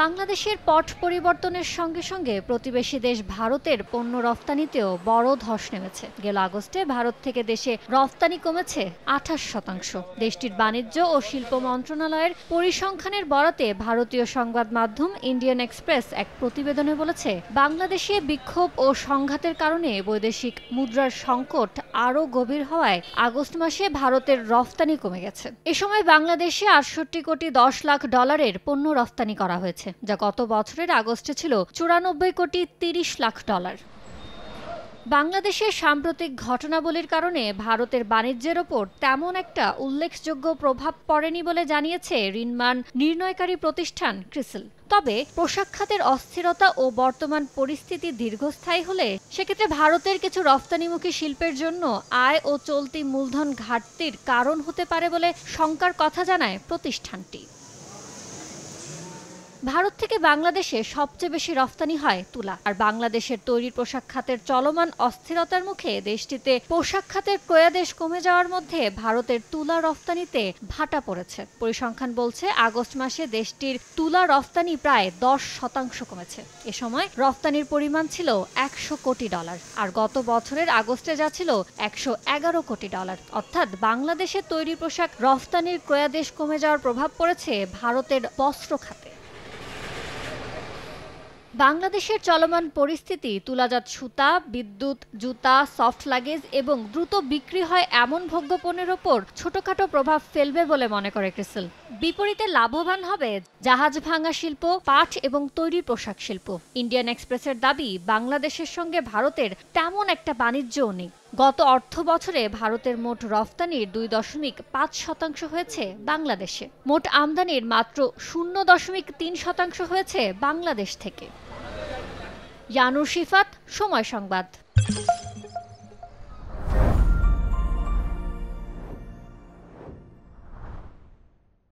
বাংলাদেশের পট পরিবর্তনের সঙ্গে সঙ্গে প্রতিবেশী দেশ ভারতের পণ্য রফতানিতেও বড় ধস নেমেছে গেল আগস্টে ভারত থেকে দেশে রফতানি কমেছে আঠাশ শতাংশ দেশটির বাণিজ্য ও শিল্প মন্ত্রণালয়ের পরিসংখ্যানের বরাতে ভারতীয় সংবাদ মাধ্যম ইন্ডিয়ান এক্সপ্রেস এক প্রতিবেদনে বলেছে বাংলাদেশে বিক্ষোভ ও সংঘাতের কারণে বৈদেশিক মুদ্রার সংকট আরও গভীর হওয়ায় আগস্ট মাসে ভারতের রফতানি কমে গেছে এ সময় বাংলাদেশে আটষট্টি কোটি দশ লাখ ডলারের পণ্য রফতানি করা হয়েছে হয়েছে যা গত বছরের আগস্টে ছিল চুরানব্বই কোটি তিরিশ লাখ ডলার বাংলাদেশের সাম্প্রতিক ঘটনাবলীর কারণে ভারতের বাণিজ্যের ওপর তেমন একটা উল্লেখযোগ্য প্রভাব পড়েনি বলে জানিয়েছে ঋণমান নির্ণয়কারী প্রতিষ্ঠান ক্রিসেল তবে পোশাক খাতের অস্থিরতা ও বর্তমান পরিস্থিতি দীর্ঘস্থায়ী হলে সেক্ষেত্রে ভারতের কিছু রফতানিমুখী শিল্পের জন্য আয় ও চলতি মূলধন ঘাটতির কারণ হতে পারে বলে শঙ্কার কথা জানায় প্রতিষ্ঠানটি ভারত থেকে বাংলাদেশে সবচেয়ে বেশি রফতানি হয় তুলা আর বাংলাদেশের তৈরি পোশাক খাতের চলমান অস্থিরতার মুখে দেশটিতে পোশাক খাতের ক্রয়াদেশ কমে যাওয়ার মধ্যে ভারতের তুলা রফতানিতে ভাটা পড়েছে পরিসংখ্যান বলছে আগস্ট মাসে দেশটির তুলা রফতানি প্রায় দশ শতাংশ কমেছে এ সময় রফতানির পরিমাণ ছিল একশো কোটি ডলার আর গত বছরের আগস্টে যা ছিল একশো এগারো কোটি ডলার অর্থাৎ বাংলাদেশের তৈরি পোশাক রফতানির ক্রয়াদেশ কমে যাওয়ার প্রভাব পড়েছে ভারতের বস্ত্র খাতে বাংলাদেশের চলমান পরিস্থিতি তুলাজাত সুতা বিদ্যুৎ জুতা সফট লাগেজ এবং দ্রুত বিক্রি হয় এমন ভোগ্যপণের ওপর ছোটখাটো প্রভাব ফেলবে বলে মনে করে ক্রিসেল বিপরীতে লাভবান হবে জাহাজ ভাঙা শিল্প পাট এবং তৈরি পোশাক শিল্প ইন্ডিয়ান এক্সপ্রেসের দাবি বাংলাদেশের সঙ্গে ভারতের তেমন একটা বাণিজ্যও নেই গত অর্থ বছরে ভারতের মোট রফতানির দুই দশমিক পাঁচ শতাংশ হয়েছে বাংলাদেশে মোট আমদানির মাত্র শূন্য দশমিক তিন শতাংশ হয়েছে বাংলাদেশ থেকে জানুর শিফাত সময় সংবাদ